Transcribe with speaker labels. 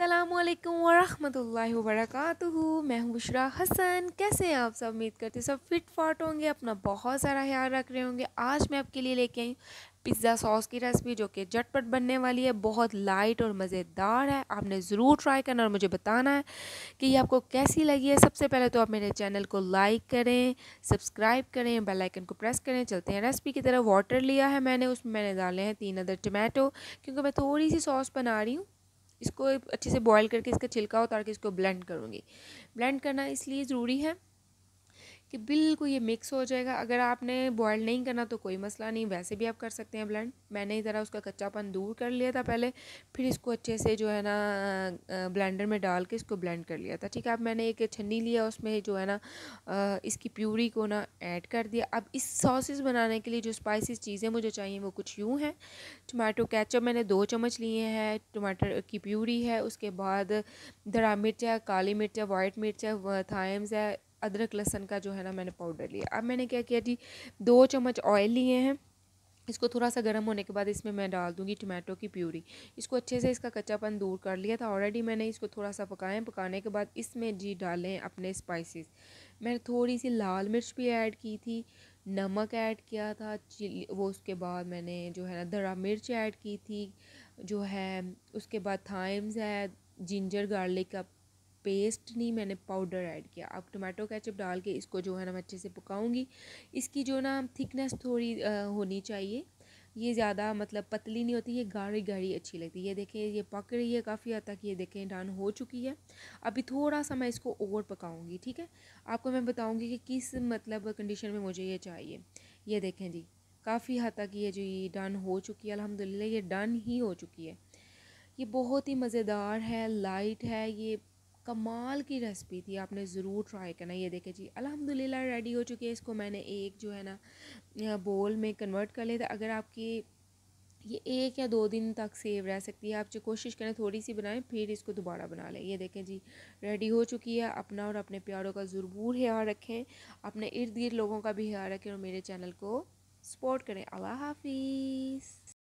Speaker 1: अल्लाम वरहमल वर्क मैं हूँ बुशरा हसन कैसे हैं आप सब उम्मीद करते सब फिट फाट होंगे अपना बहुत सारा ख्याल रख रहे होंगे आज मैं आपके लिए लेके आई पिज़्ज़ा सॉस की रेसिपी जो कि झटपट बनने वाली है बहुत लाइट और मज़ेदार है आपने ज़रूर ट्राई करना और मुझे बताना है कि ये आपको कैसी लगी है सबसे पहले तो आप मेरे चैनल को लाइक करें सब्सक्राइब करें बेल आइकन को प्रेस करें चलते हैं रेसिपी की तरह वाटर लिया है मैंने उसमें मैंने डाले हैं तीन अदर टमाटो क्योंकि मैं थोड़ी सी सॉस बना रही हूँ इसको अच्छे से बॉईल करके इसका छिलका उतार के इसको ब्लेंड करूँगी ब्लेंड करना इसलिए ज़रूरी है कि बिल्कुल ये मिक्स हो जाएगा अगर आपने बॉयल नहीं करना तो कोई मसला नहीं वैसे भी आप कर सकते हैं ब्लेंड मैंने ज़रा उसका कच्चापन दूर कर लिया था पहले फिर इसको अच्छे से जो है ना ब्लेंडर में डाल के इसको ब्लेंड कर लिया था ठीक है अब मैंने एक छन्नी लिया उसमें जो है ना इसकी प्यूरी को ना ऐड कर दिया अब इस सॉसेस बनाने के लिए जो स्पाइसी चीज़ें मुझे चाहिए वो कुछ यूँ हैं टमाटो कैचअप मैंने दो चम्मच लिए हैं टमाटर की प्यूरी है उसके बाद धरा मिर्च है काली मिर्च है वाइट मिर्च है थाइम्स है अदरक लहसन का जो है ना मैंने पाउडर लिया अब मैंने क्या किया जी दो चम्मच ऑयल लिए हैं इसको थोड़ा सा गर्म होने के बाद इसमें मैं डाल दूंगी टमाटो की प्यूरी इसको अच्छे से इसका कच्चापन दूर कर लिया था ऑलरेडी मैंने इसको थोड़ा सा पकाया पकाने के बाद इसमें जी डालें अपने स्पाइसेस मैंने थोड़ी सी लाल मिर्च भी ऐड की थी नमक ऐड किया था चिली वो उसके बाद मैंने जो है ना दरा मिर्च ऐड की थी जो है उसके बाद थाइम्स है जिंजर गार्लिक का पेस्ट नहीं मैंने पाउडर ऐड किया अब टोमेटो कैचअप डाल के इसको जो है ना अच्छे से पकाऊंगी इसकी जो ना थिकनेस थोड़ी आ, होनी चाहिए ये ज़्यादा मतलब पतली नहीं होती ये गाढ़ी गाढ़ी अच्छी लगती है ये देखें ये पक रही है काफ़ी हद तक ये देखें डन हो चुकी है अभी थोड़ा सा मैं इसको और पकाऊंगी ठीक है आपको मैं बताऊंगी कि किस मतलब कंडीशन में मुझे ये चाहिए ये देखें जी काफ़ी हद तक ये जो ये डन हो चुकी है अलहमदिल्ला ये डन ही हो चुकी है ये बहुत ही मज़ेदार है लाइट है ये कमाल की रेसिपी थी आपने ज़रूर ट्राई करना ये देखे जी अल्हम्दुलिल्लाह रेडी हो चुकी है इसको मैंने एक जो है ना बोल में कन्वर्ट कर लिया था अगर आपकी ये एक या दो दिन तक सेव रह सकती है आप जो कोशिश करें थोड़ी सी बनाएं फिर इसको दोबारा बना लें ये देखें जी रेडी हो चुकी है अपना और अपने प्यारों का ज़रूर ख्याल रखें अपने इर्द गिर्द लोगों का भी ख्याल रखें और मेरे चैनल को सपोर्ट करें अल्लाह हाफिज़